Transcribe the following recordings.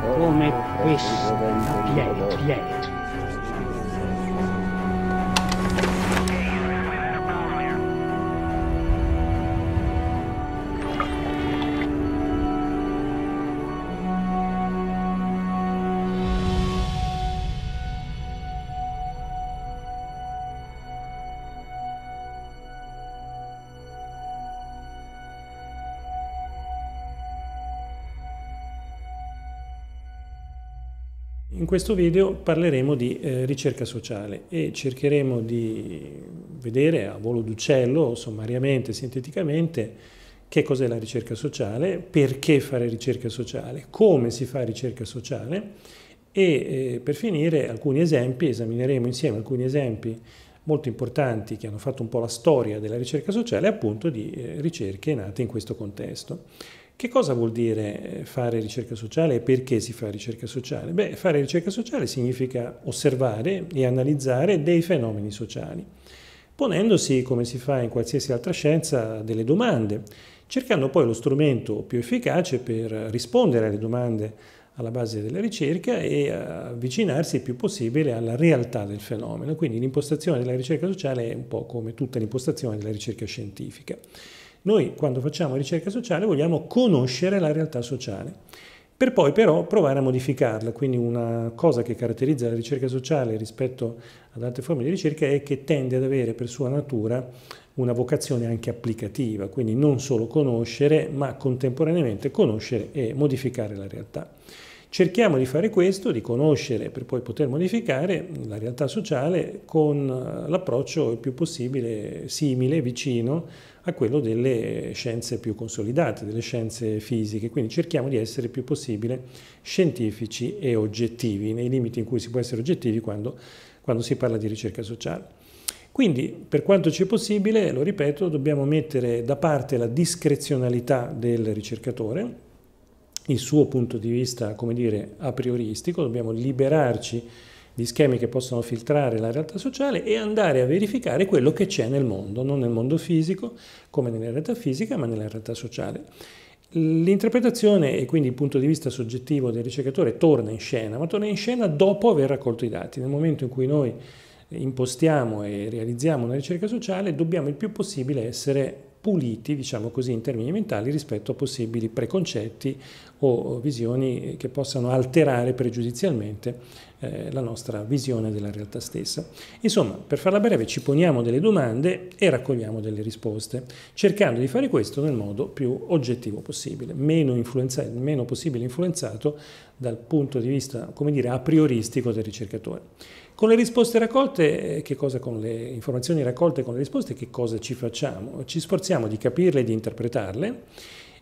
come e questo, piedi, piedi. questo video parleremo di eh, ricerca sociale e cercheremo di vedere a volo d'uccello, sommariamente, sinteticamente, che cos'è la ricerca sociale, perché fare ricerca sociale, come si fa ricerca sociale e eh, per finire alcuni esempi, esamineremo insieme alcuni esempi molto importanti che hanno fatto un po' la storia della ricerca sociale, appunto di eh, ricerche nate in questo contesto. Che cosa vuol dire eh, fare ricerca sociale e perché si fa ricerca sociale? Beh, fare ricerca sociale significa osservare e analizzare dei fenomeni sociali, ponendosi, come si fa in qualsiasi altra scienza, delle domande, cercando poi lo strumento più efficace per rispondere alle domande alla base della ricerca e avvicinarsi il più possibile alla realtà del fenomeno. Quindi l'impostazione della ricerca sociale è un po' come tutta l'impostazione della ricerca scientifica. Noi quando facciamo ricerca sociale vogliamo conoscere la realtà sociale, per poi però provare a modificarla. Quindi una cosa che caratterizza la ricerca sociale rispetto ad altre forme di ricerca è che tende ad avere per sua natura una vocazione anche applicativa, quindi non solo conoscere, ma contemporaneamente conoscere e modificare la realtà. Cerchiamo di fare questo, di conoscere per poi poter modificare la realtà sociale con eh, l'approccio il più possibile simile, vicino a quello delle scienze più consolidate, delle scienze fisiche, quindi cerchiamo di essere il più possibile scientifici e oggettivi, nei limiti in cui si può essere oggettivi quando, quando si parla di ricerca sociale. Quindi, per quanto ci è possibile, lo ripeto, dobbiamo mettere da parte la discrezionalità del ricercatore, il suo punto di vista, come dire, a prioristico, dobbiamo liberarci gli schemi che possono filtrare la realtà sociale e andare a verificare quello che c'è nel mondo, non nel mondo fisico, come nella realtà fisica, ma nella realtà sociale. L'interpretazione e quindi il punto di vista soggettivo del ricercatore torna in scena, ma torna in scena dopo aver raccolto i dati. Nel momento in cui noi impostiamo e realizziamo una ricerca sociale, dobbiamo il più possibile essere puliti, diciamo così, in termini mentali rispetto a possibili preconcetti o visioni che possano alterare pregiudizialmente eh, la nostra visione della realtà stessa. Insomma, per farla breve, ci poniamo delle domande e raccogliamo delle risposte, cercando di fare questo nel modo più oggettivo possibile, meno, meno possibile influenzato dal punto di vista, come dire, a prioristico del ricercatore. Con le risposte raccolte, eh, che cosa con le informazioni raccolte con le risposte, che cosa ci facciamo? Ci sforziamo di capirle e di interpretarle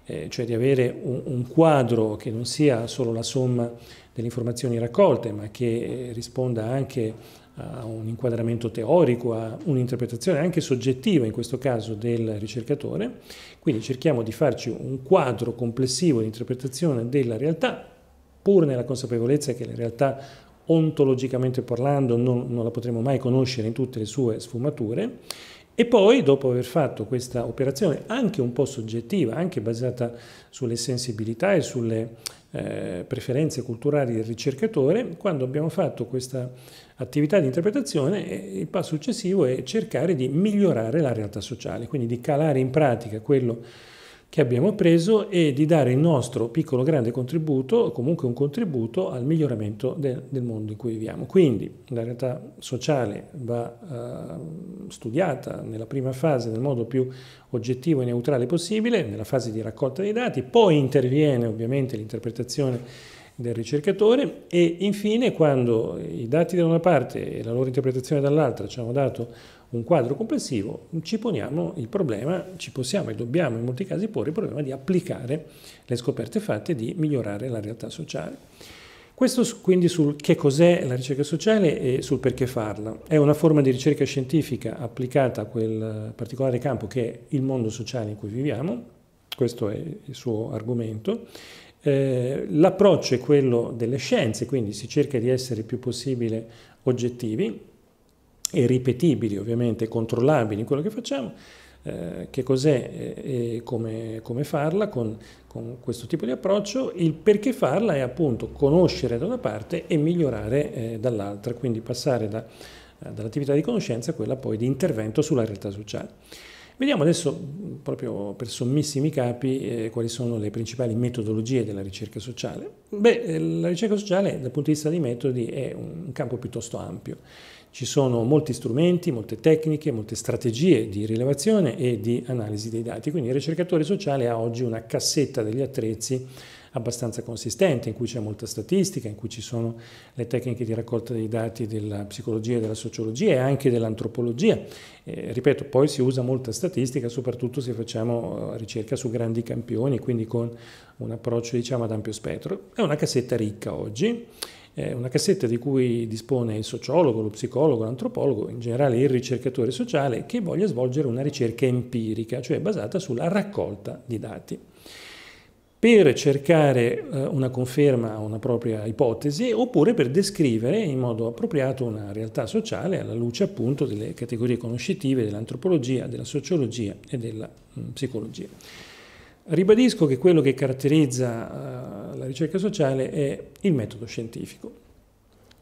eh, cioè di avere un, un, quadro che non sia solo la somma delle informazioni raccolte, ma che eh, risponda anche a un inquadramento teorico, a un'interpretazione anche soggettiva in questo caso del ricercatore. Quindi cerchiamo di farci un quadro complessivo di interpretazione della realtà, pur nella consapevolezza che la realtà ontologicamente parlando non, non la potremo mai conoscere in tutte le sue sfumature e poi, dopo aver fatto questa operazione, anche un po' soggettiva, anche basata sulle sensibilità e sulle eh, preferenze culturali del ricercatore, quando abbiamo fatto questa attività di interpretazione, eh, il passo successivo è cercare di migliorare la realtà sociale, quindi di calare in pratica quello che che abbiamo preso e di dare il nostro piccolo grande contributo, comunque un contributo al miglioramento de, del mondo in cui viviamo. Quindi la realtà sociale va eh, studiata nella prima fase nel modo più oggettivo e neutrale possibile, nella fase di raccolta dei dati, poi interviene ovviamente l'interpretazione del ricercatore e infine quando i dati da una parte e la loro interpretazione dall'altra ci hanno dato un quadro complessivo, ci poniamo il problema, ci possiamo e dobbiamo in molti casi porre il problema di applicare le scoperte fatte e di migliorare la realtà sociale. Questo quindi sul che cos'è la ricerca sociale e sul perché farla. È una forma di ricerca scientifica applicata a quel particolare campo che è il mondo sociale in cui viviamo, questo è il suo argomento. Eh, l'approccio è quello delle scienze, quindi si cerca di essere il più possibile oggettivi, e ripetibili ovviamente, controllabili in quello che facciamo, eh, che cos'è e come, come farla con, con, questo tipo di approccio, il perché farla è appunto conoscere da una parte e migliorare eh, dall'altra, quindi passare da, dall'attività di conoscenza a quella poi di intervento sulla realtà sociale. Vediamo adesso, proprio per sommissimi capi, eh, quali sono le principali metodologie della ricerca sociale. Beh, eh, la ricerca sociale dal punto di vista dei metodi è un campo piuttosto ampio. Ci sono molti strumenti, molte tecniche, molte strategie di rilevazione e di analisi dei dati, quindi il ricercatore sociale ha oggi una cassetta degli attrezzi abbastanza consistente, in cui c'è molta statistica, in cui ci sono le tecniche di raccolta dei dati della psicologia, della sociologia e anche dell'antropologia. Eh, ripeto, poi si usa molta statistica, soprattutto se facciamo eh, ricerca su grandi campioni, quindi con un approccio diciamo ad ampio spettro. È una cassetta ricca oggi una cassetta di cui dispone il sociologo, lo psicologo, l'antropologo, in generale il ricercatore sociale che voglia svolgere una ricerca empirica, cioè basata sulla raccolta di dati per cercare eh, una conferma a una propria ipotesi oppure per descrivere in modo appropriato una realtà sociale alla luce appunto delle categorie conoscitive dell'antropologia, della sociologia e della mm, psicologia. Ribadisco che quello che caratterizza eh, la ricerca sociale è il metodo scientifico,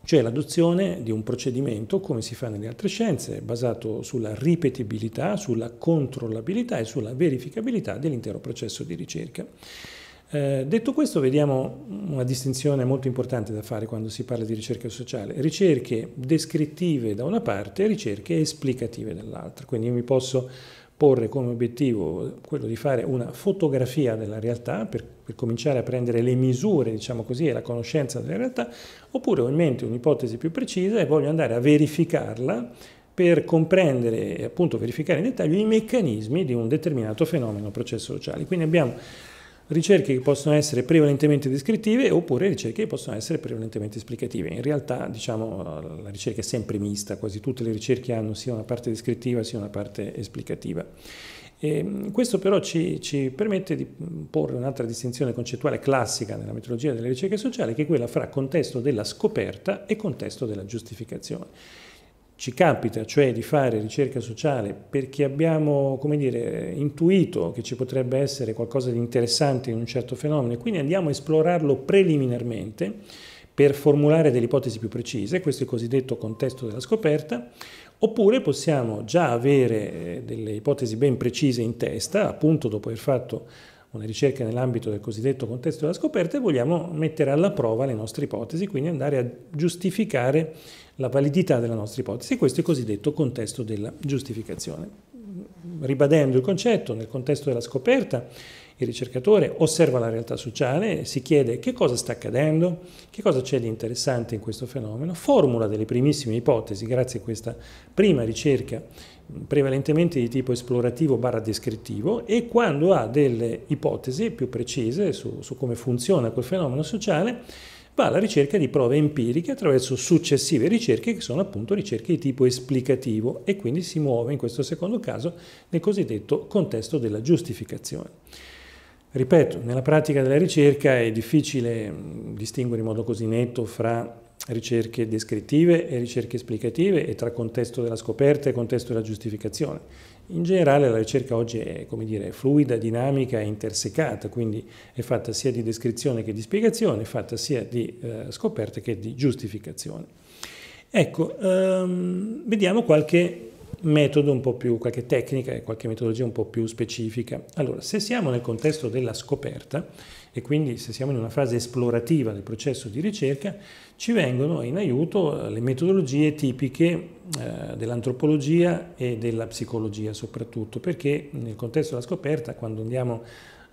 cioè l'adozione di un procedimento, come si fa nelle altre scienze, basato sulla ripetibilità, sulla controllabilità e sulla verificabilità dell'intero processo di ricerca. Eh, detto questo, vediamo una distinzione molto importante da fare quando si parla di ricerca sociale. Ricerche descrittive da una parte e ricerche esplicative dall'altra. Quindi io mi posso porre come obiettivo quello di fare una fotografia della realtà per, per cominciare a prendere le misure, diciamo così, e la conoscenza della realtà, oppure ho in mente un'ipotesi più precisa e voglio andare a verificarla per comprendere e appunto verificare in dettaglio i meccanismi di un determinato fenomeno, processo sociale. Quindi abbiamo ricerche che possono essere prevalentemente descrittive oppure ricerche che possono essere prevalentemente esplicative. In realtà diciamo, la ricerca è sempre mista, quasi tutte le ricerche hanno sia una parte descrittiva sia una parte esplicativa. E ehm, questo però ci, ci, permette di porre un'altra distinzione concettuale classica nella metodologia delle ricerche sociali, che è quella fra contesto della scoperta e contesto della giustificazione ci capita, cioè di fare ricerca sociale perché abbiamo, come dire, intuito che ci potrebbe essere qualcosa di interessante in un certo fenomeno e quindi andiamo a esplorarlo preliminarmente per formulare delle ipotesi più precise, questo è il cosiddetto contesto della scoperta, oppure possiamo già avere eh, delle ipotesi ben precise in testa, appunto dopo aver fatto una ricerca nell'ambito del cosiddetto contesto della scoperta e vogliamo mettere alla prova le nostre ipotesi, quindi andare a giustificare la validità della nostra ipotesi. Questo è il cosiddetto contesto della giustificazione. Ribadendo il concetto, nel contesto della scoperta, il ricercatore osserva la realtà sociale, si chiede che cosa sta accadendo, che cosa c'è di interessante in questo fenomeno, formula delle primissime ipotesi grazie a questa prima ricerca prevalentemente di tipo esplorativo barra descrittivo e quando ha delle ipotesi più precise su, su come funziona quel fenomeno sociale va alla ricerca di prove empiriche attraverso successive ricerche che sono appunto ricerche di tipo esplicativo e quindi si muove in questo secondo caso nel cosiddetto contesto della giustificazione. Ripeto, nella pratica della ricerca è difficile distinguere in modo così netto fra ricerche descrittive e ricerche esplicative e tra contesto della scoperta e contesto della giustificazione. In generale la ricerca oggi è dire, fluida, dinamica e intersecata, quindi è fatta sia di descrizione che di spiegazione, è fatta sia di eh, scoperta che di giustificazione. Ecco, ehm, vediamo qualche metodo un po' più, qualche tecnica e qualche metodologia un po' più specifica. Allora, se siamo nel contesto della scoperta, e quindi se siamo in una fase esplorativa del processo di ricerca, ci vengono in aiuto eh, le metodologie tipiche eh, dell'antropologia e della psicologia soprattutto, perché nel contesto della scoperta, quando andiamo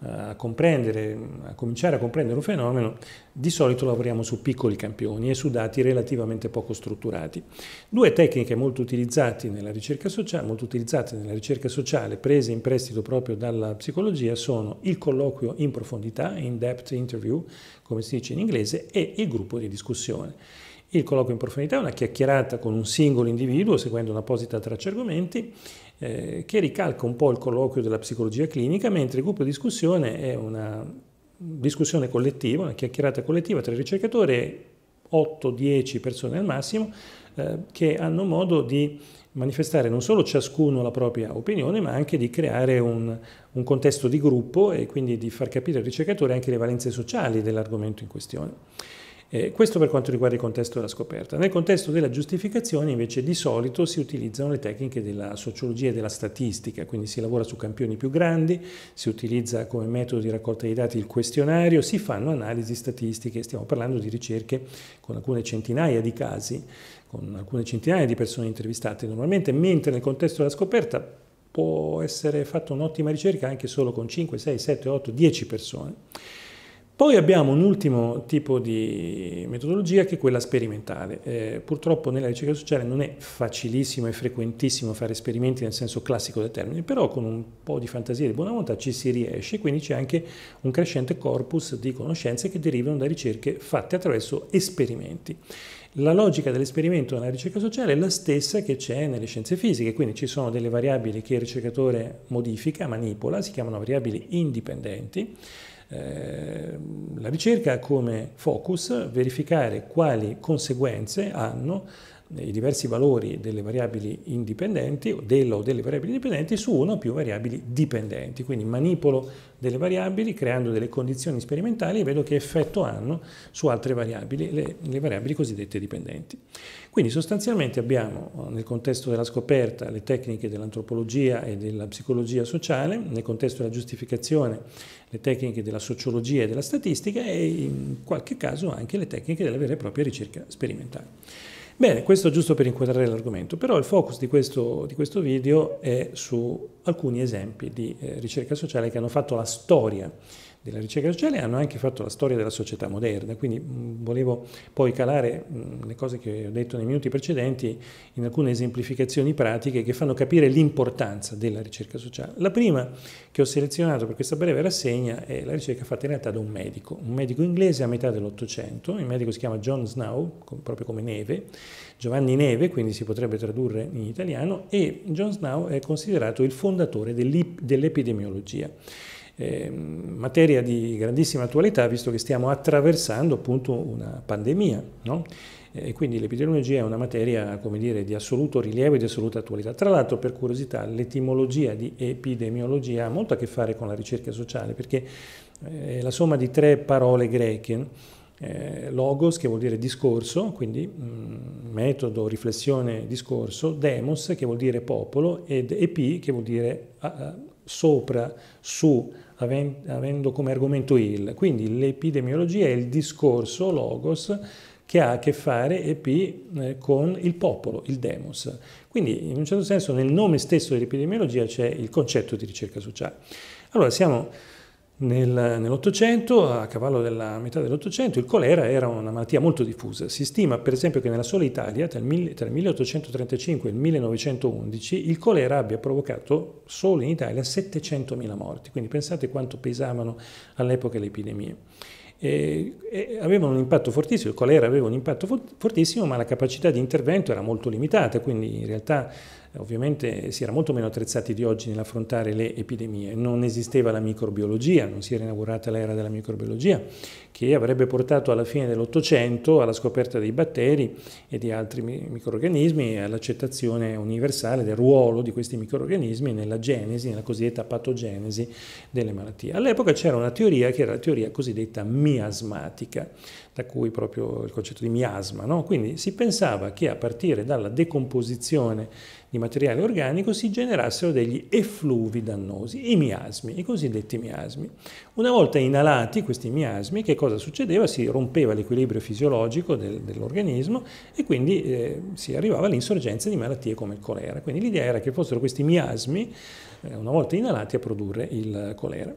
a comprendere, a cominciare a comprendere un fenomeno, di solito lavoriamo su piccoli campioni e su dati relativamente poco strutturati. Due tecniche molto utilizzate nella ricerca sociale, nella ricerca sociale prese in prestito proprio dalla psicologia, sono il colloquio in profondità, in-depth interview, come si dice in inglese, e il gruppo di discussione. Il colloquio in profondità è una chiacchierata con un singolo individuo seguendo un'apposita traccia argomenti eh, che ricalca un po' il colloquio della psicologia clinica, mentre il gruppo di discussione è una discussione collettiva, una chiacchierata collettiva tra i ricercatori e 8-10 persone al massimo eh, che hanno modo di manifestare non solo ciascuno la propria opinione, ma anche di creare un, un, contesto di gruppo e quindi di far capire al ricercatore anche le valenze sociali dell'argomento in questione. Eh, questo per quanto riguarda il contesto della scoperta. Nel contesto della giustificazione invece di solito si utilizzano le tecniche della sociologia e della statistica, quindi si lavora su campioni più grandi, si utilizza come metodo di raccolta dei dati il questionario, si fanno analisi statistiche, stiamo parlando di ricerche con alcune centinaia di casi, con alcune centinaia di persone intervistate normalmente, mentre nel contesto della scoperta può essere fatta un'ottima ricerca anche solo con 5, 6, 7, 8, 10 persone poi abbiamo un ultimo tipo di metodologia che è quella sperimentale. Eh, purtroppo nella ricerca sociale non è facilissimo e frequentissimo fare esperimenti nel senso classico del termine, però con un po' di fantasia e di buona volontà ci si riesce, quindi c'è anche un crescente corpus di conoscenze che derivano da ricerche fatte attraverso esperimenti. La logica dell'esperimento nella ricerca sociale è la stessa che c'è nelle scienze fisiche, quindi ci sono delle variabili che il ricercatore modifica, manipola, si chiamano variabili indipendenti Ehm, la ricerca ha come focus verificare quali conseguenze hanno i diversi valori delle variabili indipendenti, della o delle variabili indipendenti, su una o più variabili dipendenti. Quindi manipolo delle variabili creando delle condizioni sperimentali e vedo che effetto hanno su altre variabili, le, le variabili cosiddette dipendenti. Quindi sostanzialmente abbiamo eh, nel contesto della scoperta le tecniche dell'antropologia e della psicologia sociale, nel contesto della giustificazione le tecniche della sociologia e della statistica e in qualche caso anche le tecniche della vera e propria ricerca sperimentale. Bene, questo giusto per inquadrare l'argomento, però il focus di questo, di questo, video è su alcuni esempi di eh, ricerca sociale che hanno fatto la storia della ricerca sociale hanno anche fatto la storia della società moderna, quindi mh, volevo poi calare mh, le cose che ho detto nei minuti precedenti in alcune esemplificazioni pratiche che fanno capire l'importanza della ricerca sociale. La prima che ho selezionato per questa breve rassegna è la ricerca fatta in realtà da un medico, un medico inglese a metà dell'Ottocento, il medico si chiama John Snow, com proprio come Neve, Giovanni Neve, quindi si potrebbe tradurre in italiano, e John Snow è considerato il fondatore dell'epidemiologia eh, materia di grandissima attualità visto che stiamo attraversando appunto una pandemia. No? E quindi l'epidemiologia è una materia come dire, di assoluto rilievo e di assoluta attualità. Tra l'altro, per curiosità, l'etimologia di epidemiologia ha molto a che fare con la ricerca sociale, perché eh, è la somma di tre parole greche. Eh, logos, che vuol dire discorso, quindi mm, metodo, riflessione, discorso, demos, che vuol dire popolo, ed epi, che vuol dire sopra, su, avendo come argomento il. Quindi l'epidemiologia è il discorso logos che ha a che fare EP eh, con il popolo, il demos. Quindi in un certo senso nel nome stesso dell'epidemiologia c'è il concetto di ricerca sociale. Allora siamo Nell'Ottocento, a cavallo della metà dell'Ottocento, il colera era una malattia molto diffusa. Si stima per esempio che nella sola Italia, tra il 1835 e il 1911, il colera abbia provocato solo in Italia 700.000 morti. Quindi pensate quanto pesavano all'epoca le epidemie. E, e avevano un impatto fortissimo, il colera aveva un impatto fortissimo, ma la capacità di intervento era molto limitata, quindi in realtà Ovviamente si era molto meno attrezzati di oggi nell'affrontare le epidemie, non esisteva la microbiologia, non si era inaugurata l'era della microbiologia, che avrebbe portato alla fine dell'Ottocento alla scoperta dei batteri e di altri microorganismi e all'accettazione universale del ruolo di questi microorganismi nella genesi, nella cosiddetta patogenesi delle malattie. All'epoca c'era una teoria che era la teoria cosiddetta miasmatica, da cui proprio il concetto di miasma, no? quindi si pensava che a partire dalla decomposizione di materiale organico si generassero degli effluvi dannosi, i miasmi, i cosiddetti miasmi. Una volta inalati questi miasmi, che cosa succedeva? Si rompeva l'equilibrio fisiologico del, dell'organismo e quindi eh, si arrivava all'insorgenza di malattie come il colera. Quindi l'idea era che fossero questi miasmi, eh, una volta inalati, a produrre il colera.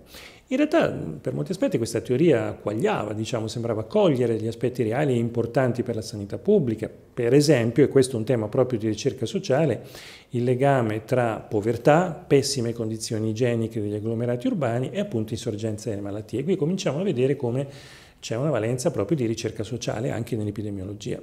In realtà per molti aspetti questa teoria quagliava, diciamo, sembrava cogliere gli aspetti reali e importanti per la sanità pubblica, per esempio, e questo è un tema proprio di ricerca sociale, il legame tra povertà, pessime condizioni igieniche degli agglomerati urbani e appunto insorgenza delle malattie. Qui cominciamo a vedere come c'è una valenza proprio di ricerca sociale anche nell'epidemiologia.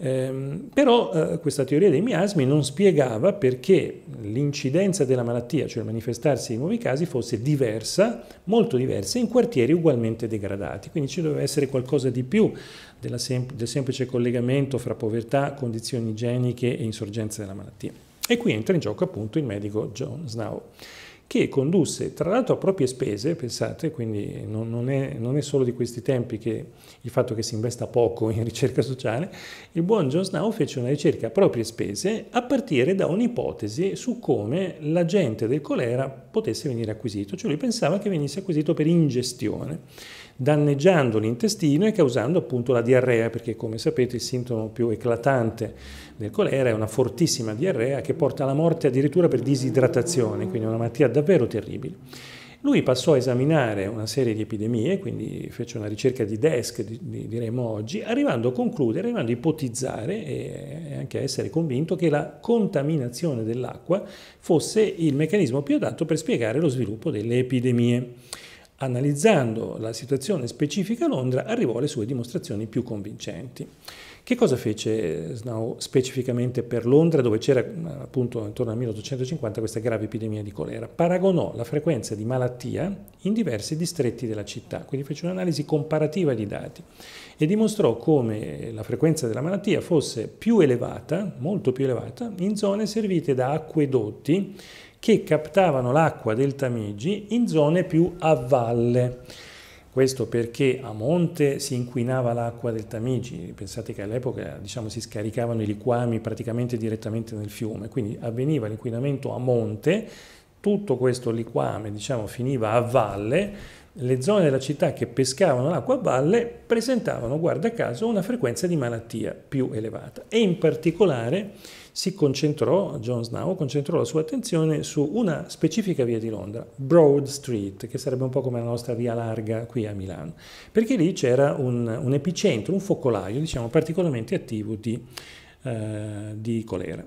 Ehm, però eh, questa teoria dei miasmi non spiegava perché l'incidenza della malattia, cioè il manifestarsi di nuovi casi, fosse diversa, molto diversa, in quartieri ugualmente degradati. Quindi ci doveva essere qualcosa di più sem del semplice collegamento fra povertà, condizioni igieniche e insorgenza della malattia. E qui entra in gioco appunto il medico John Snow che condusse tra l'altro a proprie spese, pensate, quindi non, non, è, non, è, solo di questi tempi che il fatto che si investa poco in ricerca sociale, il buon John Snow fece una ricerca a proprie spese a partire da un'ipotesi su come l'agente del colera potesse venire acquisito, cioè lui pensava che venisse acquisito per ingestione danneggiando l'intestino e causando appunto la diarrea, perché come sapete il sintomo più eclatante del colera è una fortissima diarrea che porta alla morte addirittura per disidratazione, quindi una malattia davvero terribile. Lui passò a esaminare una serie di epidemie, quindi fece una ricerca di desk, diremo oggi, arrivando a concludere, arrivando a ipotizzare e anche a essere convinto che la contaminazione dell'acqua fosse il meccanismo più adatto per spiegare lo sviluppo delle epidemie analizzando la situazione specifica a Londra, arrivò alle sue dimostrazioni più convincenti. Che cosa fece eh, Snow specificamente per Londra, dove c'era eh, appunto intorno al 1850 questa grave epidemia di colera? Paragonò la frequenza di malattia in diversi distretti della città, quindi fece un'analisi comparativa di dati e dimostrò come la frequenza della malattia fosse più elevata, molto più elevata, in zone servite da acquedotti che captavano l'acqua del Tamigi in zone più a valle. Questo perché a monte si inquinava l'acqua del Tamigi, pensate che all'epoca diciamo, si scaricavano i liquami praticamente direttamente nel fiume, quindi avveniva l'inquinamento a monte, tutto questo liquame diciamo, finiva a valle le zone della città che pescavano l'acqua a valle presentavano, guarda caso, una frequenza di malattia più elevata e in particolare si concentrò, John Snow concentrò la sua attenzione su una specifica via di Londra, Broad Street, che sarebbe un po' come la nostra via larga qui a Milano, perché lì c'era un, un epicentro, un focolaio, diciamo, particolarmente attivo di, eh, di colera.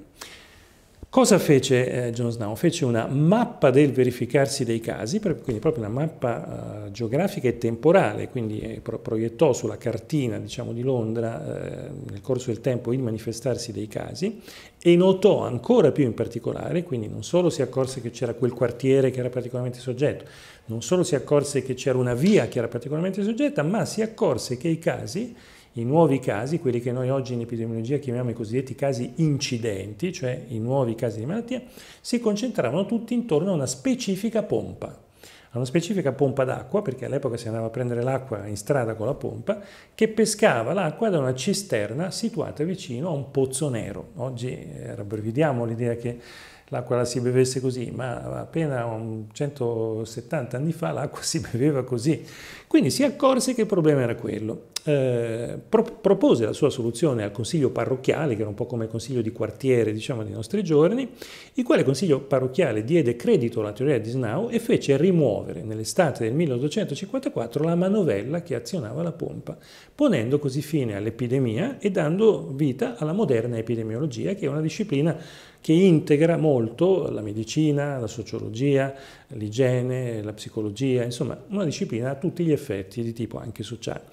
Cosa fece eh, John Snow? Fece una mappa del verificarsi dei casi, quindi proprio una mappa eh, geografica e temporale, quindi eh, pro proiettò sulla cartina diciamo, di Londra eh, nel corso del tempo il manifestarsi dei casi e notò ancora più in particolare, quindi non solo si accorse che c'era quel quartiere che era particolarmente soggetto, non solo si accorse che c'era una via che era particolarmente soggetta, ma si accorse che i casi i nuovi casi, quelli che noi oggi in epidemiologia chiamiamo i cosiddetti casi incidenti, cioè i nuovi casi di malattia, si concentravano tutti intorno a una specifica pompa a una specifica pompa d'acqua, perché all'epoca si andava a prendere l'acqua in strada con la pompa, che pescava l'acqua da una cisterna situata vicino a un pozzo nero. Oggi eh, rabbrividiamo l'idea che l'acqua la si bevesse così, ma appena 170 anni fa l'acqua si beveva così quindi si accorse che il problema era quello. Eh, pro propose la sua soluzione al consiglio parrocchiale, che era un po' come il consiglio di quartiere, diciamo, dei nostri giorni, il quale consiglio parrocchiale diede credito alla teoria di Snow e fece rimuovere nell'estate del 1854 la manovella che azionava la pompa, ponendo così fine all'epidemia e dando vita alla moderna epidemiologia, che è una disciplina che integra molto la medicina, la sociologia, l'igiene, la psicologia, insomma una disciplina a tutti gli effetti di tipo anche sociale.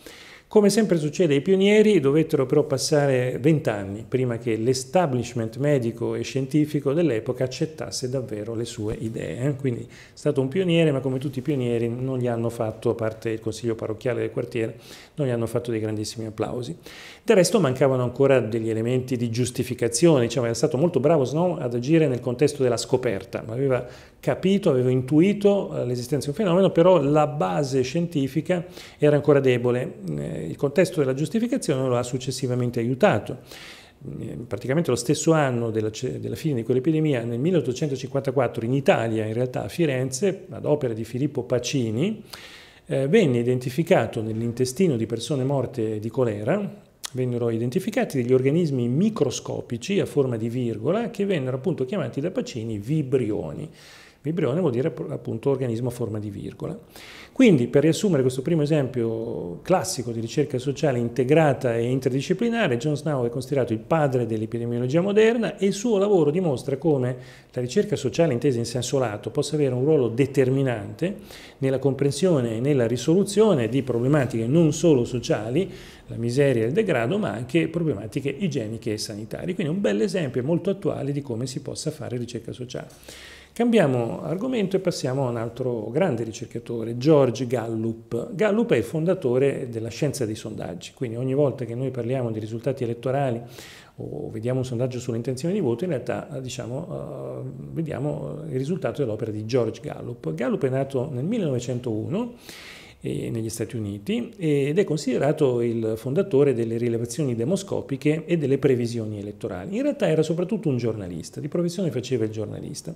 Come sempre succede ai pionieri, dovettero però passare vent'anni prima che l'establishment medico e scientifico dell'epoca accettasse davvero le sue idee. Eh? Quindi è stato un pioniere, ma come tutti i pionieri non gli hanno fatto, a parte il consiglio parrocchiale del quartiere, non gli hanno fatto dei grandissimi applausi. Del resto mancavano ancora degli elementi di giustificazione, diciamo, era stato molto bravo Snow ad agire nel contesto della scoperta, aveva capito, aveva intuito eh, l'esistenza di un fenomeno, però la base scientifica era ancora debole eh, il contesto della giustificazione lo ha successivamente aiutato. Mm, praticamente lo stesso anno della, della fine di quell'epidemia, nel 1854 in Italia, in realtà a Firenze, ad opera di Filippo Pacini, eh, venne identificato nell'intestino di persone morte di colera, vennero identificati degli organismi microscopici a forma di virgola che vennero appunto chiamati da Pacini vibrioni. Vibrione vuol dire appunto organismo a forma di virgola. Quindi, per riassumere questo primo esempio classico di ricerca sociale integrata e interdisciplinare, John Snow è considerato il padre dell'epidemiologia moderna e il suo lavoro dimostra come la ricerca sociale intesa in senso lato possa avere un ruolo determinante nella comprensione e nella risoluzione di problematiche non solo sociali, la miseria e il degrado, ma anche problematiche igieniche e sanitarie. Quindi un bel esempio molto attuale di come si possa fare ricerca sociale. Cambiamo argomento e passiamo a un altro grande ricercatore, George Gallup. Gallup è il fondatore della scienza dei sondaggi, quindi ogni volta che noi parliamo di risultati elettorali o vediamo un sondaggio sulle intenzioni di voto, in realtà eh, diciamo, eh, vediamo il risultato dell'opera di George Gallup. Gallup è nato nel 1901 eh, negli Stati Uniti ed è considerato il fondatore delle rilevazioni demoscopiche e delle previsioni elettorali. In realtà era soprattutto un giornalista, di professione faceva il giornalista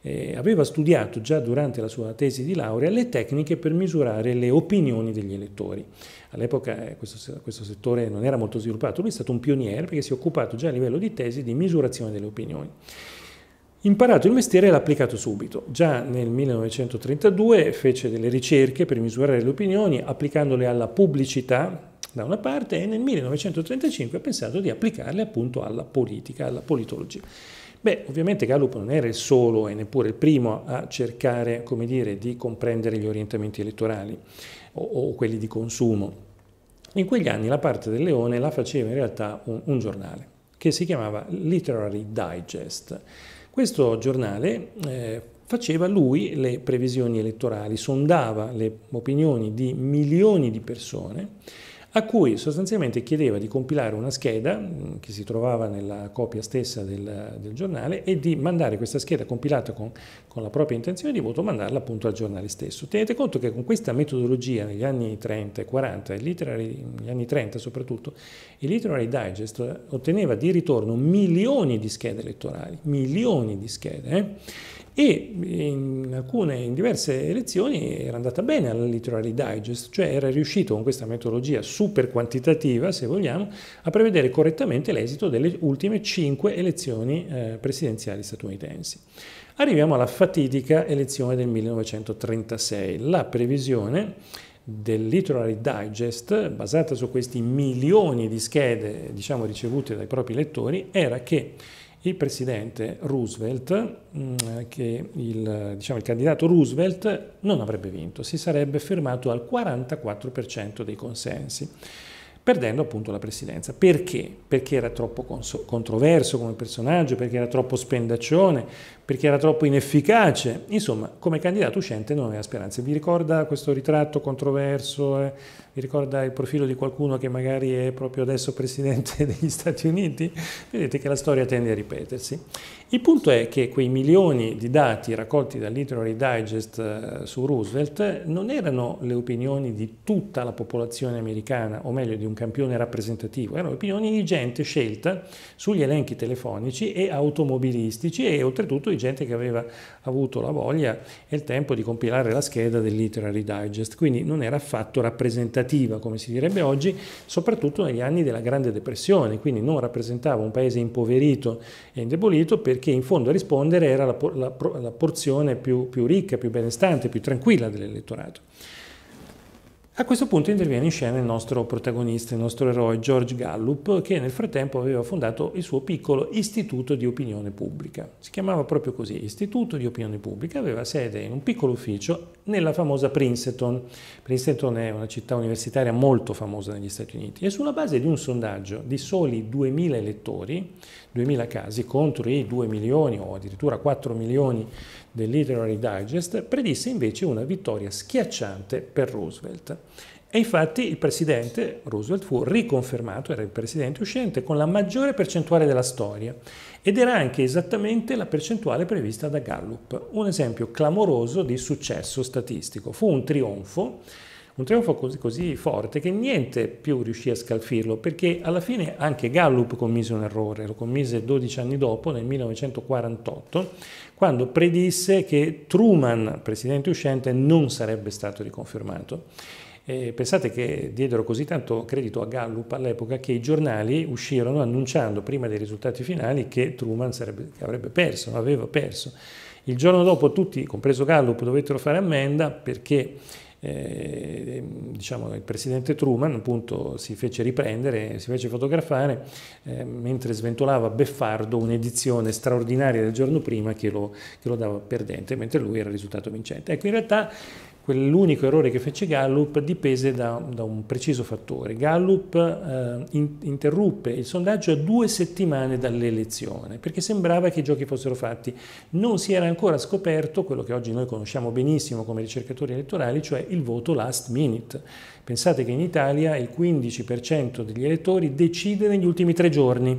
eh, aveva studiato già durante la sua tesi di laurea le tecniche per misurare le opinioni degli elettori. All'epoca eh, questo, questo, settore non era molto sviluppato, lui è stato un pioniere perché si è occupato già a livello di tesi di misurazione delle opinioni. Imparato il mestiere l'ha applicato subito. Già nel 1932 fece delle ricerche per misurare le opinioni applicandole alla pubblicità da una parte e nel 1935 ha pensato di applicarle appunto alla politica, alla politologia. Beh, ovviamente Gallup non era il solo e neppure il primo a cercare, come dire, di comprendere gli orientamenti elettorali o, o quelli di consumo. In quegli anni la parte del leone la faceva in realtà un, un giornale che si chiamava Literary Digest. Questo giornale eh, faceva lui le previsioni elettorali, sondava le opinioni di milioni di persone a cui sostanzialmente chiedeva di compilare una scheda mm, che si trovava nella copia stessa del, del giornale e di mandare questa scheda compilata con, con, la propria intenzione di voto, mandarla appunto al giornale stesso. Tenete conto che con questa metodologia negli anni 30 e 40, literary, negli anni 30 soprattutto, il Literary Digest otteneva di ritorno milioni di schede elettorali, milioni di schede. Eh? e in alcune, in diverse elezioni era andata bene alla Literary Digest, cioè era riuscito con questa metodologia super quantitativa, se vogliamo, a prevedere correttamente l'esito delle ultime cinque elezioni eh, presidenziali statunitensi. Arriviamo alla fatidica elezione del 1936. La previsione del Literary Digest, basata su questi milioni di schede diciamo, ricevute dai propri lettori, era che il presidente Roosevelt, mm, che il, diciamo, il candidato Roosevelt non avrebbe vinto, si sarebbe fermato al 44% dei consensi perdendo appunto la presidenza. Perché? Perché era troppo controverso come personaggio, perché era troppo spendaccione, perché era troppo inefficace. Insomma, come candidato uscente non aveva speranze. Vi ricorda questo ritratto controverso? Eh? Vi ricorda il profilo di qualcuno che magari è proprio adesso presidente degli Stati Uniti? Vedete che la storia tende a ripetersi. Il punto è che quei milioni di dati raccolti dal Literary Digest eh, su Roosevelt non erano le opinioni di tutta la popolazione americana, o meglio di un campione rappresentativo, erano opinioni di gente scelta sugli elenchi telefonici e automobilistici e oltretutto di gente che aveva avuto la voglia e il tempo di compilare la scheda del Literary Digest, quindi non era affatto rappresentativa, come si direbbe oggi, soprattutto negli anni della Grande Depressione, quindi non rappresentava un paese impoverito e indebolito perché in fondo a rispondere era la, la, la porzione più, più ricca, più benestante, più tranquilla dell'elettorato. A questo punto interviene in scena il nostro protagonista, il nostro eroe George Gallup, che nel frattempo aveva fondato il suo piccolo istituto di opinione pubblica. Si chiamava proprio così, istituto di opinione pubblica, aveva sede in un piccolo ufficio nella famosa Princeton. Princeton è una città universitaria molto famosa negli Stati Uniti e sulla base di un sondaggio di soli 2.000 elettori 2.000 casi contro i 2 milioni o addirittura 4 milioni del Literary Digest, predisse invece una vittoria schiacciante per Roosevelt. E infatti il presidente Roosevelt fu riconfermato, era il presidente uscente, con la maggiore percentuale della storia ed era anche esattamente la percentuale prevista da Gallup, un esempio clamoroso di successo statistico. Fu un trionfo un trionfo così, così forte che niente più riuscì a scalfirlo, perché alla fine anche Gallup commise un errore, lo commise 12 anni dopo, nel 1948, quando predisse che Truman, presidente uscente, non sarebbe stato riconfermato. E pensate che diedero così tanto credito a Gallup all'epoca che i giornali uscirono annunciando prima dei risultati finali che Truman sarebbe, avrebbe perso, aveva perso. Il giorno dopo tutti, compreso Gallup, dovettero fare ammenda perché eh, diciamo, il presidente Truman appunto si fece riprendere, si fece fotografare eh, mentre sventolava beffardo un'edizione straordinaria del giorno prima che lo, che lo dava perdente, mentre lui era risultato vincente. Ecco, in realtà Quell'unico errore che fece Gallup dipese da, da un preciso fattore. Gallup eh, in, interruppe il sondaggio a due settimane dall'elezione perché sembrava che i giochi fossero fatti. Non si era ancora scoperto quello che oggi noi conosciamo benissimo come ricercatori elettorali, cioè il voto last minute. Pensate che in Italia il 15% degli elettori decide negli ultimi tre giorni.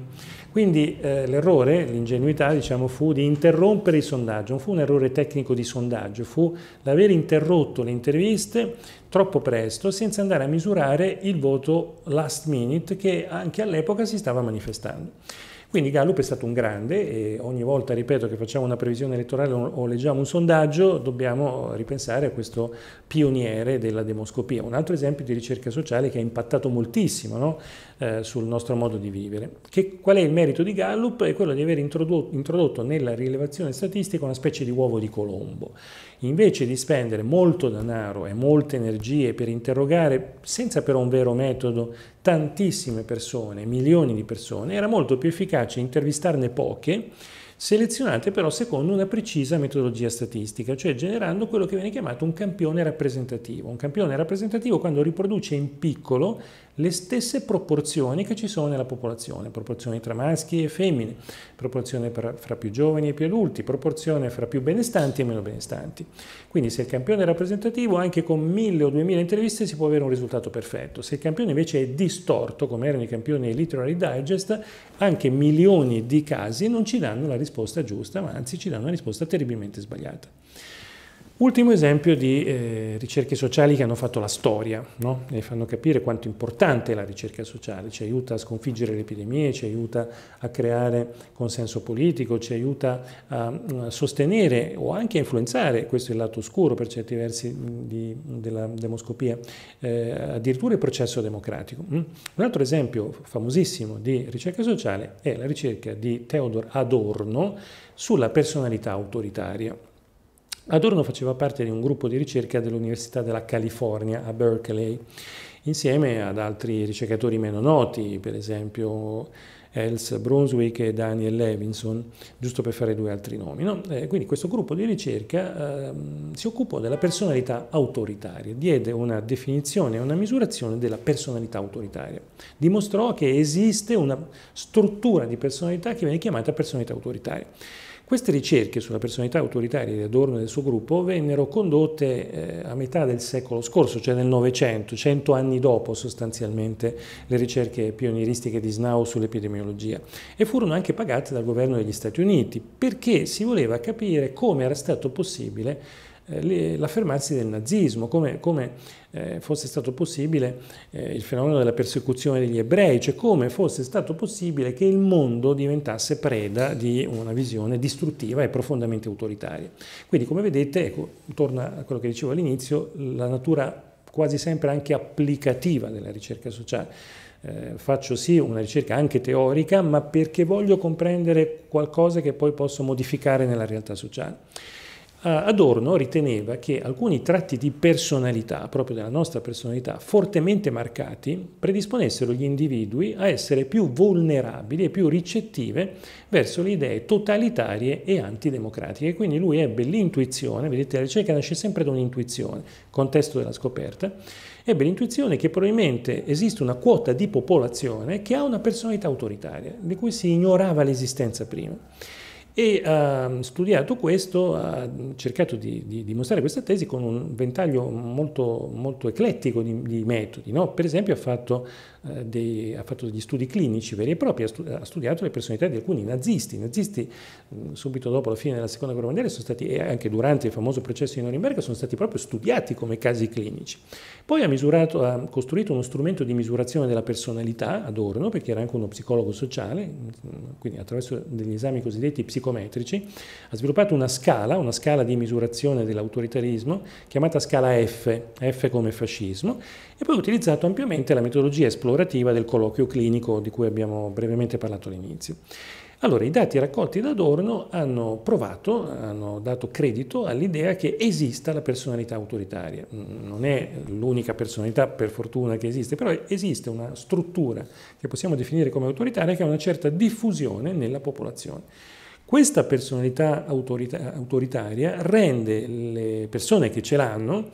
Quindi eh, l'errore, l'ingenuità diciamo, fu di interrompere il sondaggio, non fu un errore tecnico di sondaggio, fu l'aver interrotto le interviste troppo presto senza andare a misurare il voto last minute che anche all'epoca si stava manifestando. Quindi Gallup è stato un grande e ogni volta, ripeto, che facciamo una previsione elettorale o leggiamo un sondaggio dobbiamo ripensare a questo pioniere della demoscopia. Un altro esempio di ricerca sociale che ha impattato moltissimo, no? Eh, sul nostro modo di vivere. Che, qual è il merito di Gallup? È quello di aver introdotto, introdotto nella rilevazione statistica una specie di uovo di Colombo. Invece di spendere molto denaro e molte energie per interrogare, senza però un vero metodo, tantissime persone, milioni di persone, era molto più efficace intervistarne poche selezionate però secondo una precisa metodologia statistica, cioè generando quello che viene chiamato un campione rappresentativo. Un campione rappresentativo quando riproduce in piccolo le stesse proporzioni che ci sono nella popolazione, proporzioni tra maschi e femmine, proporzione fra più giovani e più adulti, proporzione fra più benestanti e meno benestanti. Quindi se il campione è rappresentativo anche con 1000 o 2000 interviste si può avere un risultato perfetto. Se il campione invece è distorto, come erano i campioni Literary Digest, anche milioni di casi non ci danno la risposta risposta giusta, ma anzi ci dà una risposta terribilmente sbagliata. Ultimo esempio di eh, ricerche sociali che hanno fatto la storia no? e fanno capire quanto importante è la ricerca sociale, ci aiuta a sconfiggere le epidemie, ci aiuta a creare consenso politico, ci aiuta a, a sostenere o anche a influenzare, questo è il lato oscuro per certi versi mm, di, della demoscopia, eh, addirittura il processo democratico. Mm? Un altro esempio famosissimo di ricerca sociale è la ricerca di Theodor Adorno sulla personalità autoritaria. Adorno faceva parte di un gruppo di ricerca dell'Università della California a Berkeley, insieme ad altri ricercatori meno noti, per esempio Else Brunswick e Daniel Levinson, giusto per fare due altri nomi. No? Eh, quindi questo gruppo di ricerca eh, si occupò della personalità autoritaria, diede una definizione e una misurazione della personalità autoritaria. Dimostrò che esiste una struttura di personalità che viene chiamata personalità autoritaria. Queste ricerche sulla personalità autoritaria di Adorno e del suo gruppo vennero condotte eh, a metà del secolo scorso, cioè nel Novecento, cento anni dopo sostanzialmente le ricerche pionieristiche di Snow sull'epidemiologia e furono anche pagate dal governo degli Stati Uniti perché si voleva capire come era stato possibile eh, l'affermarsi del nazismo, come, come eh, fosse stato possibile eh, il fenomeno della persecuzione degli ebrei, cioè come fosse stato possibile che il mondo diventasse preda di una visione distruttiva e profondamente autoritaria. Quindi come vedete, ecco, torna a quello che dicevo all'inizio, la natura quasi sempre anche applicativa della ricerca sociale. Eh, faccio sì una ricerca anche teorica, ma perché voglio comprendere qualcosa che poi posso modificare nella realtà sociale. Eh, Adorno riteneva che alcuni tratti di personalità, proprio della nostra personalità, fortemente marcati, predisponessero gli individui a essere più vulnerabili e più ricettive verso le idee totalitarie e antidemocratiche. Quindi lui ebbe l'intuizione, vedete la ricerca nasce sempre da un'intuizione, contesto della scoperta, ebbe l'intuizione che probabilmente esiste una quota di popolazione che ha una personalità autoritaria, di cui si ignorava l'esistenza prima. E uh, studiato questo, ha ehm, cercato di, di dimostrare questa tesi con un ventaglio molto, molto eclettico di, di metodi. No? Per esempio ha fatto eh, dei, ha fatto degli studi clinici veri e propri, ha studiato le personalità di alcuni nazisti. I nazisti mm, subito dopo la fine della seconda guerra mondiale sono stati, e anche durante il famoso processo di Norimberga sono stati proprio studiati come casi clinici. Poi ha, misurato, ha costruito uno strumento di misurazione della personalità, Adorno, perché era anche uno psicologo sociale, mm, quindi attraverso degli esami cosiddetti psicometrici, ha sviluppato una scala, una scala di misurazione dell'autoritarismo chiamata scala F, F come fascismo, e poi ha utilizzato ampiamente la metodologia esplorativa esplorativa del colloquio clinico di cui abbiamo brevemente parlato all'inizio. Allora, i dati raccolti da Adorno hanno provato, hanno dato credito all'idea che esista la personalità autoritaria. Non è l'unica personalità, per fortuna, che esiste, però esiste una struttura che possiamo definire come autoritaria che ha una certa diffusione nella popolazione. Questa personalità autorita- autoritaria rende le persone che ce l'hanno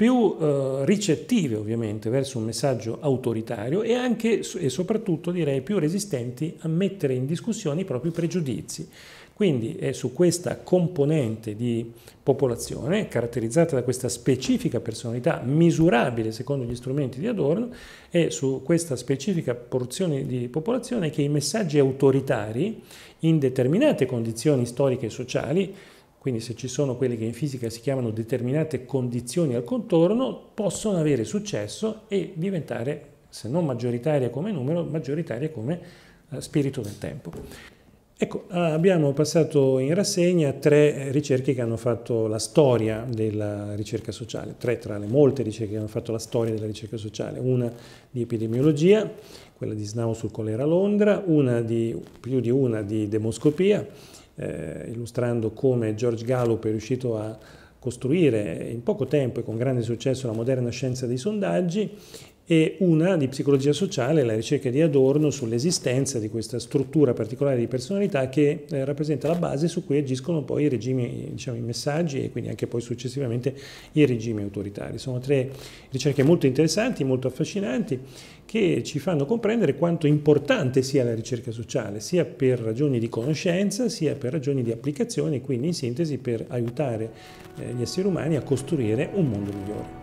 più eh, ricettive ovviamente verso un messaggio autoritario e anche e soprattutto direi più resistenti a mettere in discussione i propri pregiudizi. Quindi è su questa componente di popolazione, caratterizzata da questa specifica personalità, misurabile secondo gli strumenti di Adorno, è su questa specifica porzione di popolazione che i messaggi autoritari, in determinate condizioni storiche e sociali, quindi se ci sono quelle che in fisica si chiamano determinate condizioni al contorno, possono avere successo e diventare, se non maggioritaria come numero, maggioritaria come eh, spirito del tempo. Ecco, eh, abbiamo passato in rassegna tre ricerche che hanno fatto la storia della ricerca sociale, tre tra le molte ricerche che hanno fatto la storia della ricerca sociale, una di epidemiologia, quella di Snow sul colera a Londra, una di, più di una di demoscopia, eh, illustrando come George Gallup è riuscito a costruire in poco tempo e con grande successo la moderna scienza dei sondaggi e una di psicologia sociale, la ricerca di Adorno sull'esistenza di questa struttura particolare di personalità che eh, rappresenta la base su cui agiscono poi i regimi, diciamo, i messaggi e quindi anche poi successivamente i regimi autoritari. Sono tre ricerche molto interessanti, molto affascinanti che ci fanno comprendere quanto importante sia la ricerca sociale, sia per ragioni di conoscenza, sia per ragioni di applicazione, quindi in sintesi per aiutare eh, gli esseri umani a costruire un mondo migliore.